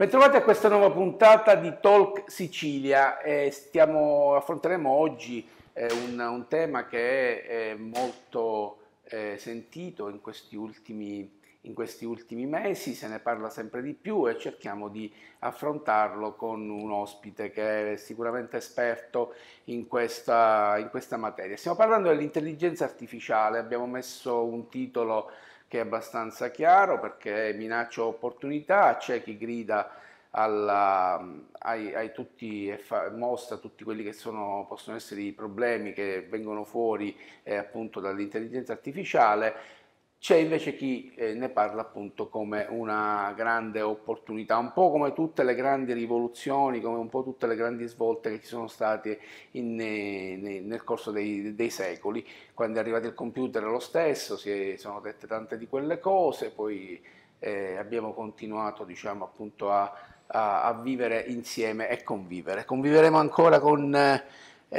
Bentrovati a questa nuova puntata di Talk Sicilia. Eh, stiamo, affronteremo oggi eh, un, un, tema che è, è eh, molto eh, sentito in questi ultimi in questi ultimi mesi, se ne parla sempre di più e cerchiamo di affrontarlo con un ospite che è sicuramente esperto in questa, in questa materia. Stiamo parlando dell'intelligenza artificiale, abbiamo messo un titolo che è abbastanza chiaro perché minaccia opportunità, c'è chi grida alla, ai, ai, tutti e fa, mostra tutti quelli che sono, possono essere i problemi che vengono fuori eh, appunto dall'intelligenza artificiale c'è invece chi eh, ne parla appunto come una grande opportunità, un po' come tutte le grandi rivoluzioni, come un po' tutte le grandi svolte che ci sono state in, in, nel corso dei, dei, secoli. Quando è arrivato il computer lo stesso, si è, sono dette tante di quelle cose, poi eh, abbiamo continuato diciamo, appunto a, a, a, vivere insieme e convivere. Conviveremo ancora con... Eh,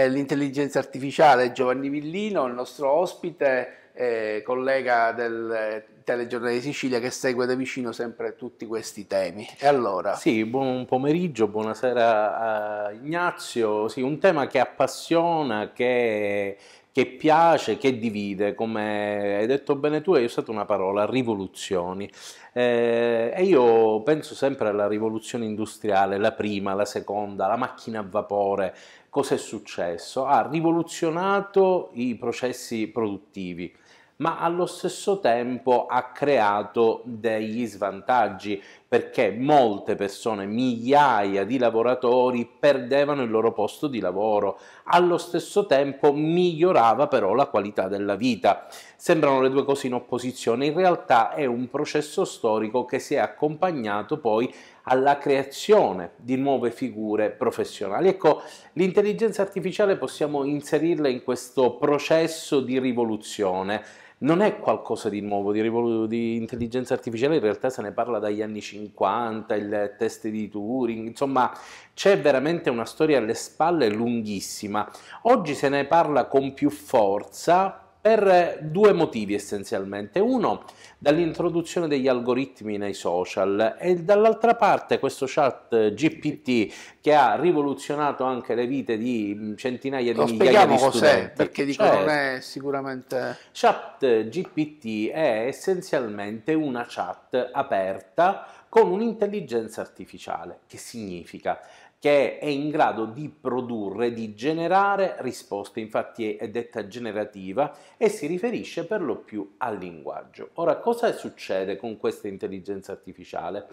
l'intelligenza artificiale Giovanni Villino, il nostro ospite, eh, collega del eh, telegiornale di Sicilia che segue da vicino sempre tutti questi temi. E allora? Sì, buon pomeriggio, buonasera a Ignazio. Sì, un tema che appassiona, che che piace, che divide, come hai detto bene tu, hai usato una parola, rivoluzioni. Eh, e io penso sempre alla rivoluzione industriale, la prima, la seconda, la macchina a vapore, Cos'è successo? Ha rivoluzionato i processi produttivi ma allo stesso tempo ha creato degli svantaggi perché molte persone, migliaia di lavoratori perdevano il loro posto di lavoro, allo stesso tempo migliorava però la qualità della vita. Sembrano le due cose in opposizione, in realtà è un processo storico che si è accompagnato poi alla creazione di nuove figure professionali. Ecco, l'intelligenza artificiale possiamo inserirla in questo processo di rivoluzione non è qualcosa di nuovo, di, rivolu- di intelligenza artificiale in realtà se ne parla dagli anni 50, il test di Turing, insomma c'è veramente una storia alle spalle lunghissima. Oggi se ne parla con più forza per due motivi essenzialmente. Uno, dall'introduzione degli algoritmi nei social e dall'altra parte questo chat GPT che ha rivoluzionato anche le vite di mm, centinaia di Lo migliaia di cos'è, studenti. perché dico cioè, non certo. è sicuramente... Chat GPT è essenzialmente una chat aperta con un'intelligenza artificiale. Che significa? che è in grado di produrre, di generare risposte, infatti è detta generativa e si riferisce per lo più al linguaggio. Ora, cosa succede con questa intelligenza artificiale?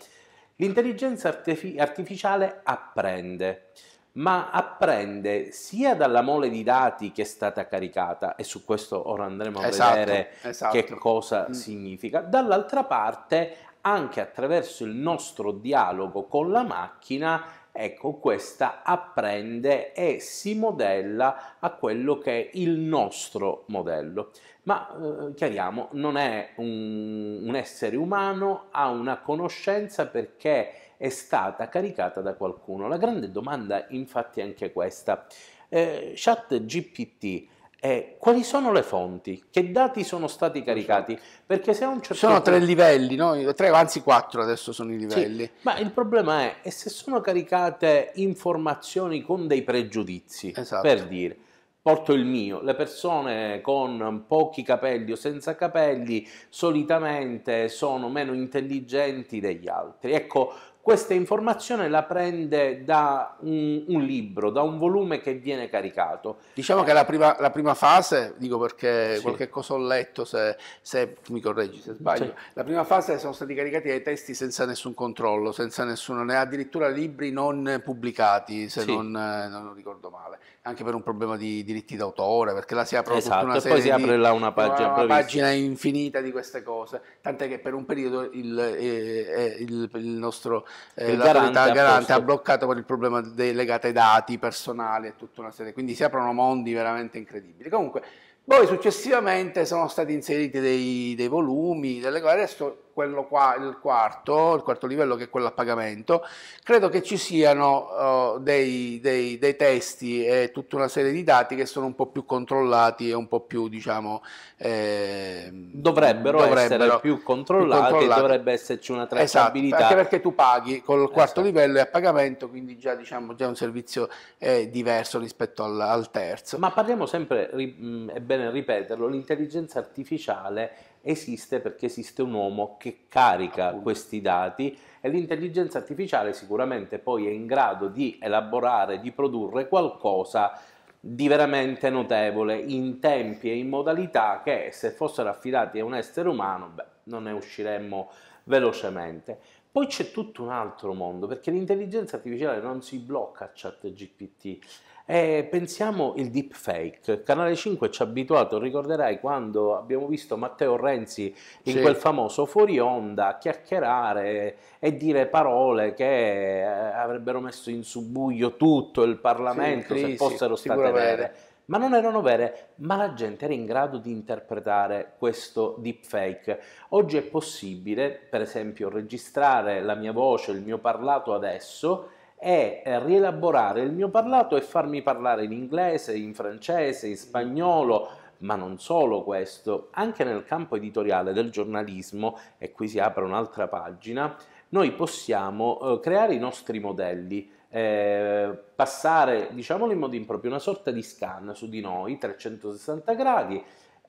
L'intelligenza artificiale apprende, ma apprende sia dalla mole di dati che è stata caricata, e su questo ora andremo a esatto, vedere esatto. che esatto. cosa mm. significa, dall'altra parte anche attraverso il nostro dialogo con la macchina ecco questa apprende e si modella a quello che è il nostro modello. Ma eh, chiariamo, non è un, un essere umano, ha una conoscenza perché è stata caricata da qualcuno. La grande domanda infatti è anche questa. Eh, chat GPT eh, quali sono le fonti, che dati sono stati caricati, perché se a un certo Sono punto... tre livelli, no? tre, anzi quattro adesso sono i livelli. Sì, ma il problema è, è, se sono caricate informazioni con dei pregiudizi, esatto. per dire, porto il mio, le persone con pochi capelli o senza capelli solitamente sono meno intelligenti degli altri. Ecco, questa informazione la prende da un, un libro, da un volume che viene caricato. Diciamo che la prima, la prima fase, dico perché sì. qualche cosa ho letto, se, se mi correggi se sbaglio, sì. la prima fase sono stati caricati dei testi senza nessun controllo, senza nessuno, né addirittura libri non pubblicati, se sì. non, eh, non, ricordo male, anche per un problema di diritti d'autore, perché là si apre esatto, una serie si apre di, là una pagina, una pagina infinita di queste cose, tant'è che per un periodo il, il, eh, eh, il, il nostro eh, il garante, garante ha bloccato per il problema de- legato ai dati personali e tutta una serie. Quindi si aprono mondi veramente incredibili. Comunque, poi successivamente sono stati inseriti dei, dei volumi, delle cose. Adesso quello qua, il quarto, il quarto livello che è quello a pagamento, credo che ci siano uh, dei, dei, dei, testi e tutta una serie di dati che sono un po' più controllati e un po' più, diciamo... Eh, dovrebbero, dovrebbero, essere più controllati, più controllati, dovrebbe esserci una esatto, tracciabilità. Esatto, anche perché tu paghi col quarto esatto. livello e a pagamento, quindi già, diciamo, già un servizio è diverso rispetto al, al, terzo. Ma parliamo sempre, è bene bene ripeterlo, l'intelligenza artificiale esiste perché esiste un uomo che carica Appunto. questi dati e l'intelligenza artificiale sicuramente poi è in grado di elaborare, di produrre qualcosa di veramente notevole in tempi e in modalità che se fossero affidati a un essere umano beh, non ne usciremmo velocemente. Poi c'è tutto un altro mondo, perché l'intelligenza artificiale non si blocca a chat GPT. Eh, pensiamo il deepfake. Canale 5 ci ha abituato, ricorderai quando abbiamo visto Matteo Renzi in sì. quel famoso fuori onda chiacchierare e dire parole che eh, avrebbero messo in subuglio tutto il Parlamento sì, se fossero state vere ma non erano vere, ma la gente era in grado di interpretare questo deepfake. Oggi è possibile, per esempio, registrare la mia voce, il mio parlato adesso e eh, rielaborare il mio parlato e farmi parlare in inglese, in francese, in spagnolo, ma non solo questo, anche nel campo editoriale del giornalismo, e qui si apre un'altra pagina, noi possiamo eh, creare i nostri modelli eh, passare, diciamolo in modo improprio, una sorta di scan su di noi, 360 gradi,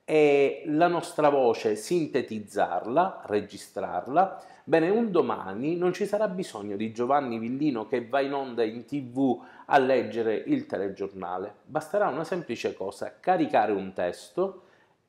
e la nostra voce sintetizzarla, registrarla. Bene, un domani non ci sarà bisogno di Giovanni Villino che va in onda in tv a leggere il telegiornale. Basterà una semplice cosa, caricare un testo,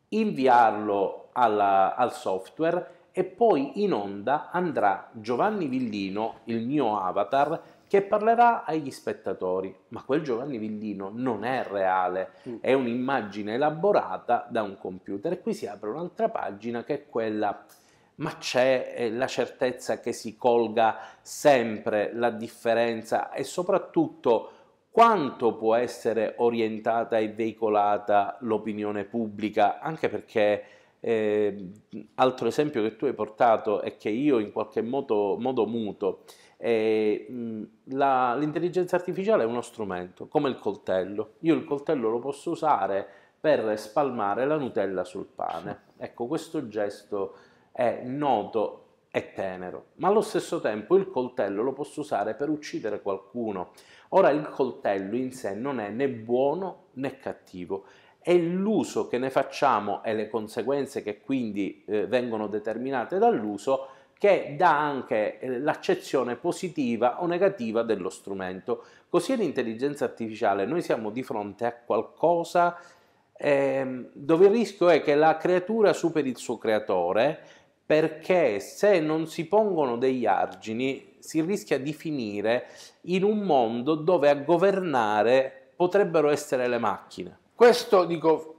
inviarlo alla, al software e poi in onda andrà Giovanni Villino, il mio avatar, che parlerà agli spettatori, ma quel Giovanni Villino non è reale, mm. è un'immagine elaborata da un computer. E qui si apre un'altra pagina che è quella ma c'è eh, la certezza che si colga sempre la differenza e soprattutto quanto può essere orientata e veicolata l'opinione pubblica, anche perché eh, altro esempio che tu hai portato e che io in qualche modo, modo muto la, l'intelligenza artificiale è uno strumento, come il coltello. Io il coltello lo posso usare per spalmare la Nutella sul pane. Ecco, questo gesto è noto e tenero, ma allo stesso tempo il coltello lo posso usare per uccidere qualcuno. Ora il coltello in sé non è né buono né cattivo, è l'uso che ne facciamo e le conseguenze che quindi eh, vengono determinate dall'uso che dà anche eh, l'accezione positiva o negativa dello strumento. Così l'intelligenza artificiale, noi siamo di fronte a qualcosa eh, dove il rischio è che la creatura superi il suo creatore perché se non si pongono degli argini si rischia di finire in un mondo dove a governare potrebbero essere le macchine. Questo dico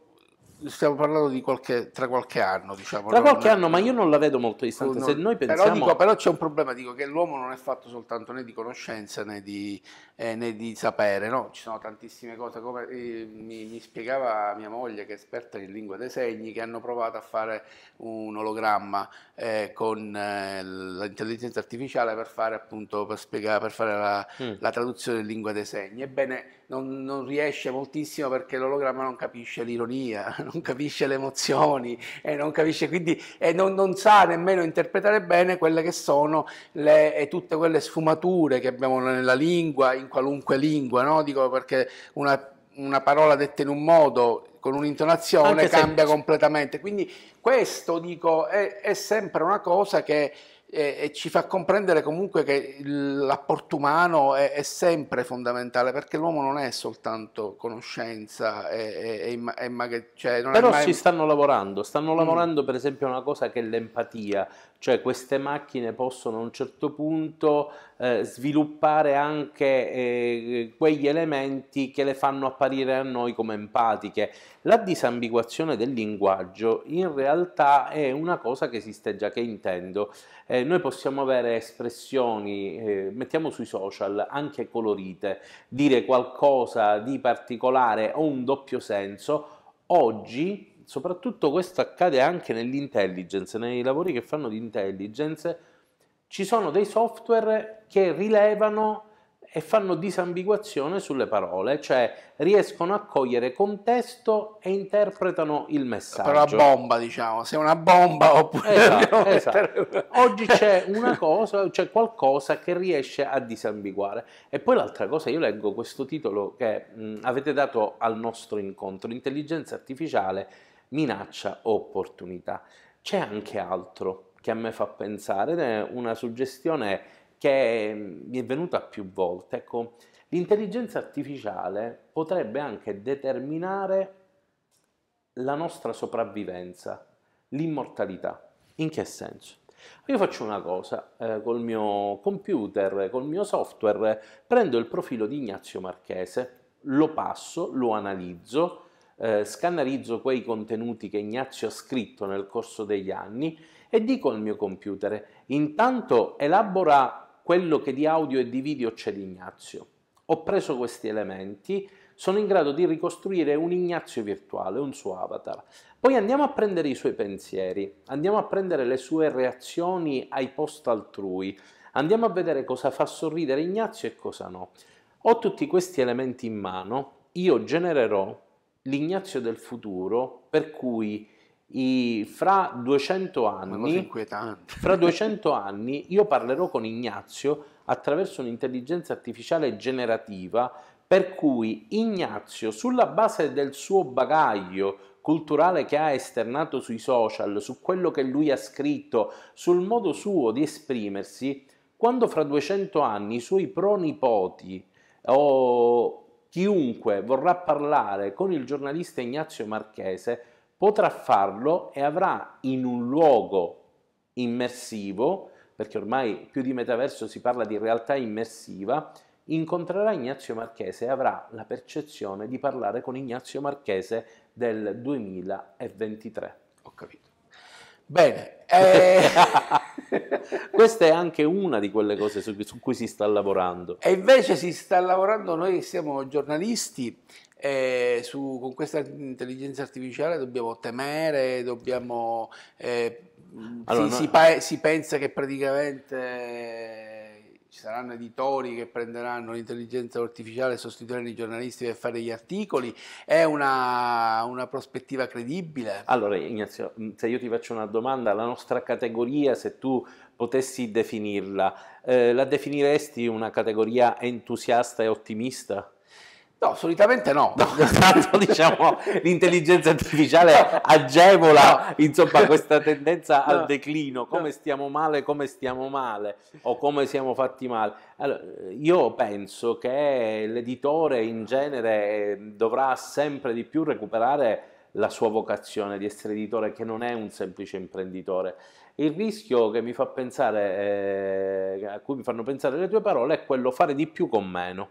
stiamo parlando di qualche, tra qualche anno, diciamo. Tra qualche anno, è... ma io non la vedo molto distante. No, se noi pensiamo... però, dico, però c'è un problema, dico che l'uomo non è fatto soltanto né di conoscenza né di, eh, né di sapere, no? Ci sono tantissime cose, come eh, mi, mi, spiegava mia moglie che è esperta in lingua dei segni, che hanno provato a fare un ologramma eh, con eh, l'intelligenza artificiale per fare appunto, per spiegare, per fare la, mm. la traduzione in lingua dei segni. Ebbene, non, non riesce moltissimo perché l'ologramma non capisce l'ironia non capisce le emozioni e eh, non capisce quindi e eh, non, non sa nemmeno interpretare bene quelle che sono le, eh, tutte quelle sfumature che abbiamo nella lingua, in qualunque lingua, no? Dico perché una una parola detta in un modo con un'intonazione Anche cambia se... completamente. Quindi questo dico è, è sempre una cosa che eh, ci fa comprendere comunque che l'apporto umano è, è, sempre fondamentale perché l'uomo non è soltanto conoscenza e, e, e cioè non però mai... ci stanno lavorando stanno mm. lavorando mm. per esempio a una cosa che è l'empatia cioè queste macchine possono a un certo punto eh, sviluppare anche eh, quegli elementi che le fanno apparire a noi come empatiche. La disambiguazione del linguaggio in realtà è una cosa che esiste già, che intendo. Eh, noi possiamo avere espressioni, eh, mettiamo sui social, anche colorite, dire qualcosa di particolare o un doppio senso. Oggi soprattutto questo accade anche nell'intelligence, nei lavori che fanno di intelligence, ci sono dei software che rilevano e fanno disambiguazione sulle parole, cioè riescono a cogliere contesto e interpretano il messaggio. Però la bomba, diciamo, se è una bomba oppure... Esatto, esatto. Oggi c'è una cosa, c'è qualcosa che riesce a disambiguare. E poi l'altra cosa, io leggo questo titolo che mh, avete dato al nostro incontro, Intelligenza artificiale minaccia opportunità. C'è anche altro che a me fa pensare ed è una suggestione che mm, mi è venuta più volte. Ecco, l'intelligenza artificiale potrebbe anche determinare la nostra sopravvivenza, l'immortalità. In che senso? Io faccio una cosa, eh, col mio computer, col mio software, prendo il profilo di Ignazio Marchese, lo passo, lo analizzo, eh, scannerizzo quei contenuti che Ignazio ha scritto nel corso degli anni e dico al mio computer, intanto elabora quello che di audio e di video c'è di Ignazio. Ho preso questi elementi, sono in grado di ricostruire un Ignazio virtuale, un suo avatar. Poi andiamo a prendere i suoi pensieri, andiamo a prendere le sue reazioni ai post altrui, andiamo a vedere cosa fa sorridere Ignazio e cosa no. Ho tutti questi elementi in mano, io genererò l'Ignazio del futuro, per cui i, fra 200 anni, fra 200 anni io parlerò con Ignazio attraverso un'intelligenza artificiale generativa per cui Ignazio, sulla base del suo bagaglio culturale che ha esternato sui social, su quello che lui ha scritto, sul modo suo di esprimersi, quando fra 200 anni i suoi pronipoti o Chiunque vorrà parlare con il giornalista Ignazio Marchese potrà farlo e avrà in un luogo immersivo, perché ormai più di metaverso si parla di realtà immersiva, incontrerà Ignazio Marchese e avrà la percezione di parlare con Ignazio Marchese del 2023. Ho capito. Bene. Eh... Questa è anche una di quelle cose su cui, su cui, si sta lavorando. E invece si sta lavorando, noi che siamo giornalisti, eh, su, con questa intelligenza artificiale dobbiamo temere, dobbiamo, eh, allora, si, no... si, si pensa che praticamente ci saranno editori che prenderanno l'intelligenza artificiale e sostituiranno i giornalisti per fare gli articoli, è una, una prospettiva credibile? Allora Ignazio, mm, se io ti faccio una domanda, la nostra categoria, se tu potessi definirla, eh, la definiresti una categoria entusiasta e ottimista? No, solitamente no. no tanto esatto, diciamo l'intelligenza artificiale agevola insomma, questa tendenza al declino, come stiamo male, come stiamo male o come siamo fatti male. Allora, io penso che l'editore in genere dovrà sempre di più recuperare la sua vocazione di essere editore che non è un semplice imprenditore. Il rischio che mi fa pensare, eh, a cui mi fanno pensare le tue parole è quello fare di più con meno.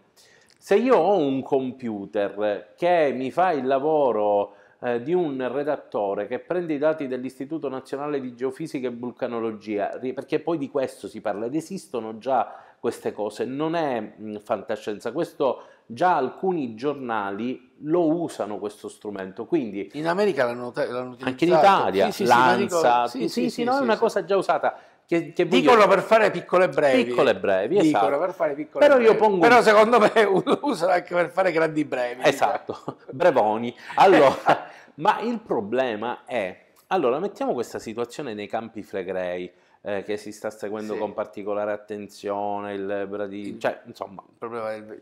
Se io ho un computer che mi fa il lavoro eh, di un redattore che prende i dati dell'Istituto Nazionale di Geofisica e Vulcanologia, perché poi di questo si parla ed esistono già queste cose, non è mh, fantascienza, questo già alcuni giornali lo usano questo strumento. Quindi in America l'hanno, l'hanno utilizzato anche in Italia, sì, sì, l'ANSA, sì, sì, sì, sì, sì no, è una cosa già usata. Che, che dicono per fare piccole brevi. Piccole brevi, esatto. Dicono per fare piccole Però brevi. Io pongo... Però secondo me usano anche per fare grandi brevi. Esatto, brevoni. Allora, ma il problema è... Allora, mettiamo questa situazione nei campi flegrei eh, che si sta seguendo sì. con particolare attenzione, il Bradiglio... Cioè, insomma... Il problema del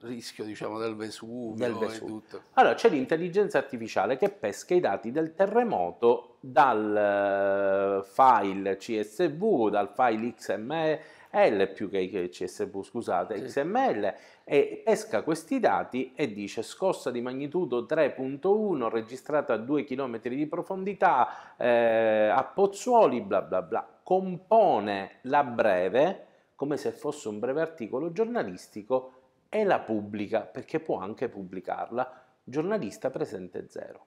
rischio diciamo del Vesuvio, del Vesuvio. tutto. Allora c'è l'intelligenza artificiale che pesca i dati del terremoto eh, dal file CSV, dal file XML più che CSV, scusate, sì. XML e esca questi dati e dice scossa di magnitudo 3.1 registrata a 2 km di profondità eh, a Pozzuoli, bla bla bla. Compone la breve come se fosse un breve articolo giornalistico e la pubblica perché può anche pubblicarla. Giornalista presente zero.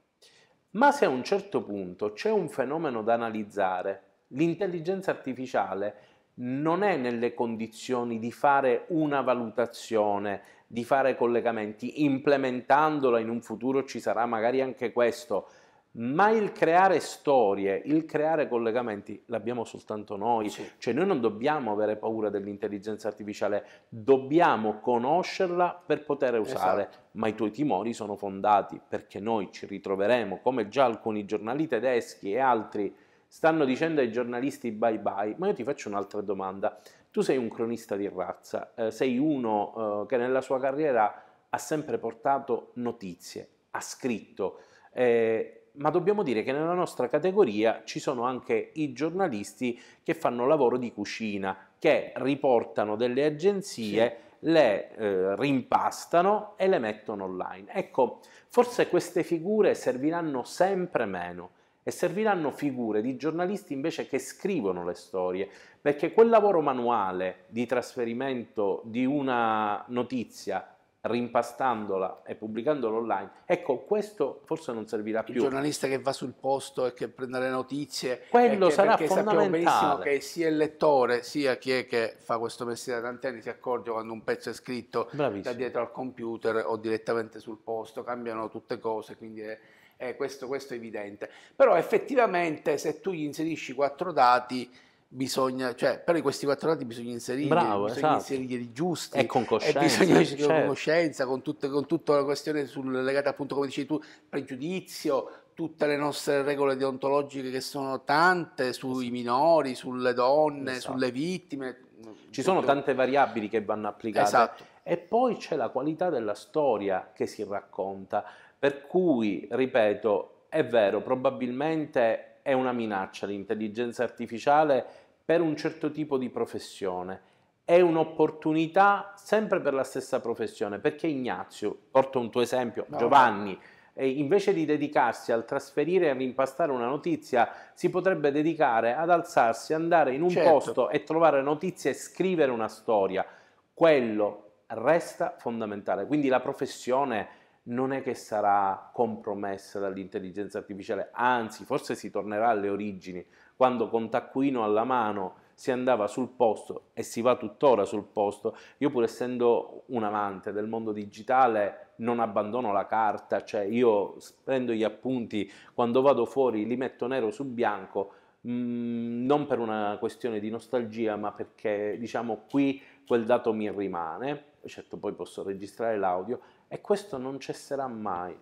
Ma se a un certo punto c'è un fenomeno da analizzare, l'intelligenza artificiale non è nelle condizioni di fare una valutazione, di fare collegamenti, implementandola in un futuro ci sarà magari anche questo, ma il creare storie, il creare collegamenti l'abbiamo soltanto noi, sì. cioè noi non dobbiamo avere paura dell'intelligenza artificiale, dobbiamo conoscerla per poter usare, esatto. ma i tuoi timori sono fondati perché noi ci ritroveremo, come già alcuni giornali tedeschi e altri stanno dicendo ai giornalisti bye bye, ma io ti faccio un'altra domanda, tu sei un cronista di razza, eh, sei uno eh, che nella sua carriera ha sempre portato notizie, ha scritto, eh, ma dobbiamo dire che nella nostra categoria ci sono anche i giornalisti che fanno lavoro di cucina, che riportano delle agenzie, sì. le eh, rimpastano e le mettono online. Ecco, forse queste figure serviranno sempre meno e serviranno figure di giornalisti invece che scrivono le storie, perché quel lavoro manuale di trasferimento di una notizia rimpastandola e pubblicandola online, ecco questo forse non servirà più. Il giornalista che va sul posto e che prende le notizie, quello che, sarà perché fondamentale. Sappiamo benissimo che sia il lettore sia chi è che fa questo mestiere da tanti anni si accorge quando un pezzo è scritto Bravissimo. da dietro al computer o direttamente sul posto, cambiano tutte cose, quindi è, è questo, questo è evidente. Però effettivamente se tu gli inserisci quattro dati bisogna, cioè, però in questi quattro lati bisogna inserire, Bravo, bisogna esatto. inserire giusti e con coscienza, e bisogna, certo. con, coscienza con, tutte, con, tutta la questione sul, legata appunto, come dicevi tu, pregiudizio, tutte le nostre regole deontologiche che sono tante sui esatto. minori, sulle donne, esatto. sulle vittime. Ci sono tante variabili che vanno applicate. Esatto. E poi c'è la qualità della storia che si racconta, per cui, ripeto, è vero, probabilmente è una minaccia l'intelligenza artificiale per un certo tipo di professione, è un'opportunità sempre per la stessa professione, perché Ignazio, porto un tuo esempio, no. Giovanni, invece di dedicarsi al trasferire e rimpastare una notizia, si potrebbe dedicare ad alzarsi, andare in un certo. posto e trovare notizie e scrivere una storia. Quello resta fondamentale, quindi la professione non è che sarà compromessa dall'intelligenza artificiale, anzi forse si tornerà alle origini, quando con taccuino alla mano si andava sul posto e si va tuttora sul posto. Io pur essendo un amante del mondo digitale non abbandono la carta, cioè io prendo gli appunti, quando vado fuori li metto nero su bianco, mh, mm, non per una questione di nostalgia, ma perché diciamo qui quel dato mi rimane, certo poi posso registrare l'audio e questo non cesserà mai.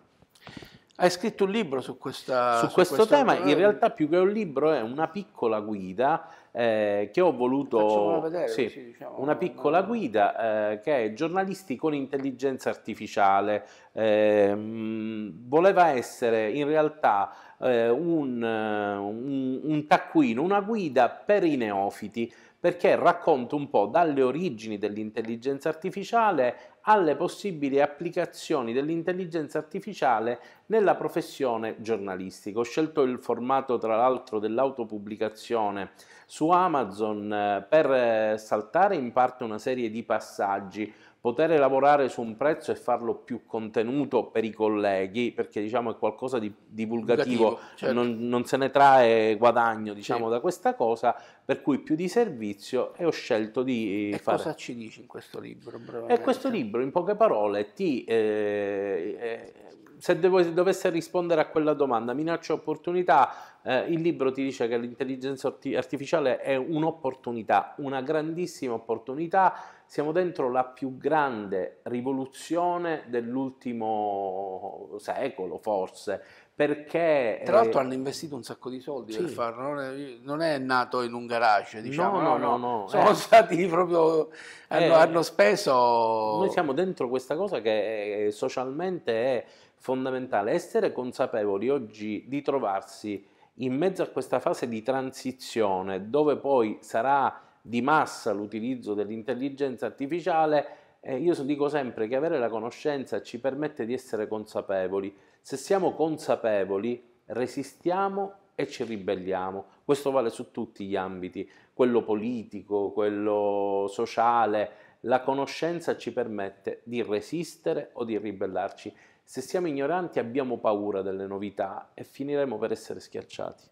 Hai scritto un libro su, questa, su, su questo, questo, tema, in realtà più che un libro è una piccola guida eh, che ho voluto... Vedere, sì, diciamo, una piccola no, guida eh, che è giornalisti con intelligenza artificiale. Eh, mh, voleva essere in realtà eh, un, un, un taccuino, una guida per i neofiti perché racconta un po' dalle origini dell'intelligenza artificiale alle possibili applicazioni dell'intelligenza artificiale nella professione giornalistica. Ho scelto il formato tra l'altro dell'autopubblicazione su Amazon eh, per saltare in parte una serie di passaggi poter lavorare su un prezzo e farlo più contenuto per i colleghi, perché diciamo è qualcosa di divulgativo, divulgativo certo. non, non, se ne trae guadagno diciamo, sì. da questa cosa, per cui più di servizio e ho scelto di e fare... cosa ci dici in questo libro? E questo libro in poche parole ti... Eh, eh, se devo, dovesse rispondere a quella domanda, minaccia opportunità, eh, il libro ti dice che l'intelligenza artificiale è un'opportunità, una grandissima opportunità, siamo dentro la più grande rivoluzione dell'ultimo secolo forse, perché... Tra l'altro eh, hanno investito un sacco di soldi sì. per farlo, non è, non è, nato in un garage, diciamo. No, no, no. no, no. Sono eh. stati proprio... Hanno, eh. hanno, speso... Noi siamo dentro questa cosa che eh, socialmente è fondamentale essere consapevoli oggi di trovarsi in mezzo a questa fase di transizione dove poi sarà di massa l'utilizzo dell'intelligenza artificiale, eh, io dico sempre che avere la conoscenza ci permette di essere consapevoli. Se siamo consapevoli resistiamo e ci ribelliamo. Questo vale su tutti gli ambiti, quello politico, quello sociale. La conoscenza ci permette di resistere o di ribellarci. Se siamo ignoranti abbiamo paura delle novità e finiremo per essere schiacciati.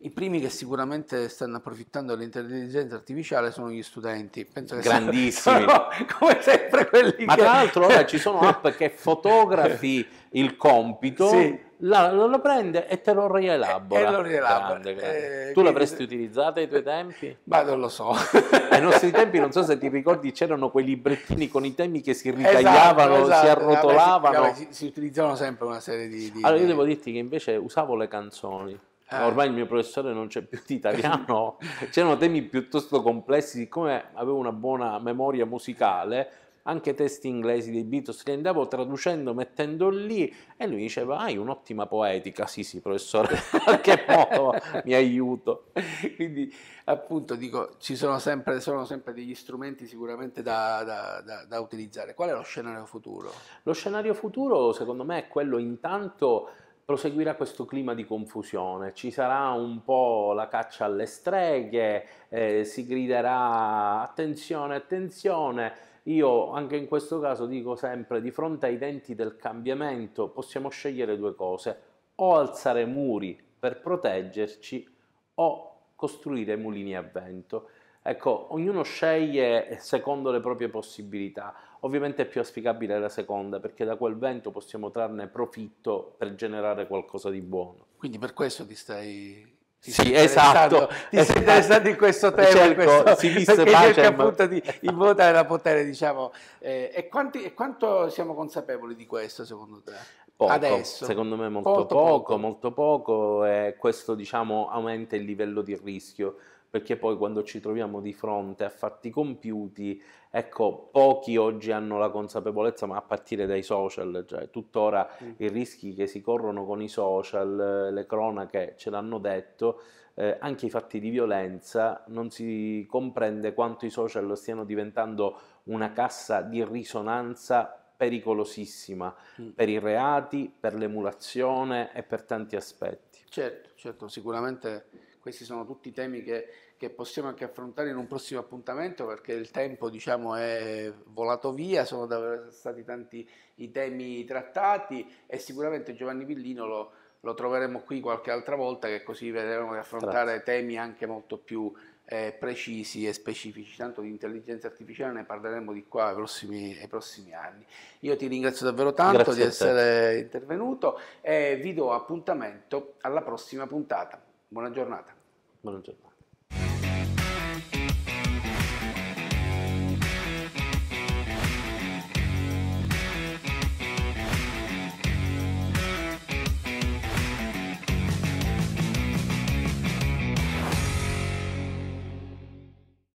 I primi che sicuramente stanno approfittando dell'intelligenza artificiale sono gli studenti. Penso che Grandissimi. Sono, come sempre quelli Ma che... tra l'altro ora ci sono app che fotografi il compito, sì. la, lo, prende e te lo rielabora. E, e lo rielabora. Grande, grande. Eh, tu l'avresti quindi... utilizzato ai tuoi tempi? Ma non lo so. ai nostri tempi, non so se ti ricordi, c'erano quei librettini con i temi che si esatto, ritagliavano, esatto, esatto. si arrotolavano. Vabbè, si, vabbè, si, si, utilizzavano sempre una serie di, di... Allora io devo dirti che invece usavo le canzoni. Eh. Ormai il mio professore non c'è più di italiano, c'erano temi piuttosto complessi, siccome avevo una buona memoria musicale, anche testi inglesi dei Beatles li andavo traducendo, mettendo lì e lui diceva ah, hai ah, un'ottima poetica, sì sì professore, in qualche modo mi aiuto. Quindi appunto dico, ci sono sempre, sono sempre degli strumenti sicuramente da, da, da, da utilizzare. Qual è lo scenario futuro? Lo scenario futuro secondo me è quello intanto proseguirà questo clima di confusione, ci sarà un po' la caccia alle streghe, eh, si griderà attenzione, attenzione. Io anche in questo caso dico sempre, di fronte ai denti del cambiamento possiamo scegliere due cose, o alzare muri per proteggerci o costruire mulini a vento. Ecco, ognuno sceglie secondo le proprie possibilità. Ovviamente è più auspicabile la seconda perché da quel vento possiamo trarne profitto per generare qualcosa di buono. Quindi per questo ti stai ti sì, esatto. Ti sei esatto. interessato in questo tema, cerco, in questo, si visse perché pace, cerca appunto di votare la potere, diciamo. Eh, e, quanti, e, quanto siamo consapevoli di questo, secondo te? Poco, Adesso. secondo me molto poco, poco, molto poco, e questo diciamo aumenta il livello di rischio perché poi quando ci troviamo di fronte a fatti compiuti, ecco, pochi oggi hanno la consapevolezza, ma a partire dai social, cioè tuttora mm. i rischi che si corrono con i social, le cronache ce l'hanno detto, eh, anche i fatti di violenza, non si comprende quanto i social stiano diventando una cassa di risonanza pericolosissima mm. per i reati, per l'emulazione e per tanti aspetti. Certo, certo, sicuramente questi sono tutti temi che che possiamo anche affrontare in un prossimo appuntamento perché il tempo diciamo, è volato via, sono stati tanti i temi trattati e sicuramente Giovanni Villino lo, lo troveremo qui qualche altra volta che così vedremo di affrontare Grazie. temi anche molto più eh, precisi e specifici, tanto di intelligenza artificiale ne parleremo di qua ai prossimi, ai prossimi anni. Io ti ringrazio davvero tanto Grazie di essere intervenuto e vi do appuntamento alla prossima puntata. Buona giornata. Buona giornata.